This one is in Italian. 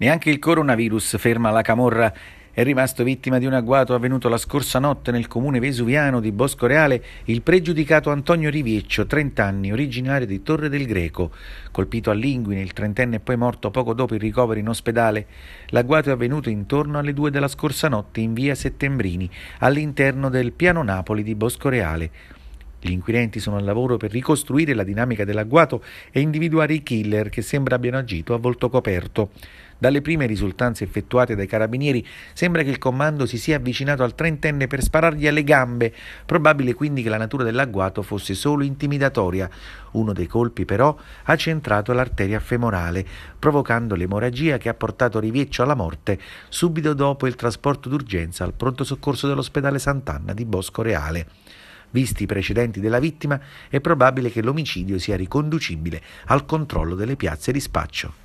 Neanche il coronavirus ferma la camorra. È rimasto vittima di un agguato avvenuto la scorsa notte nel comune vesuviano di Boscoreale il pregiudicato Antonio Rivieccio, 30 anni, originario di Torre del Greco. Colpito a all'inguine, il trentenne è poi morto poco dopo il ricovero in ospedale. L'agguato è avvenuto intorno alle due della scorsa notte in via Settembrini, all'interno del piano Napoli di Boscoreale. Gli inquirenti sono al lavoro per ricostruire la dinamica dell'agguato e individuare i killer che sembra abbiano agito a volto coperto. Dalle prime risultanze effettuate dai carabinieri sembra che il comando si sia avvicinato al trentenne per sparargli alle gambe, probabile quindi che la natura dell'agguato fosse solo intimidatoria. Uno dei colpi però ha centrato l'arteria femorale, provocando l'emorragia che ha portato Rivieccio alla morte subito dopo il trasporto d'urgenza al pronto soccorso dell'ospedale Sant'Anna di Bosco Reale. Visti i precedenti della vittima, è probabile che l'omicidio sia riconducibile al controllo delle piazze di spaccio.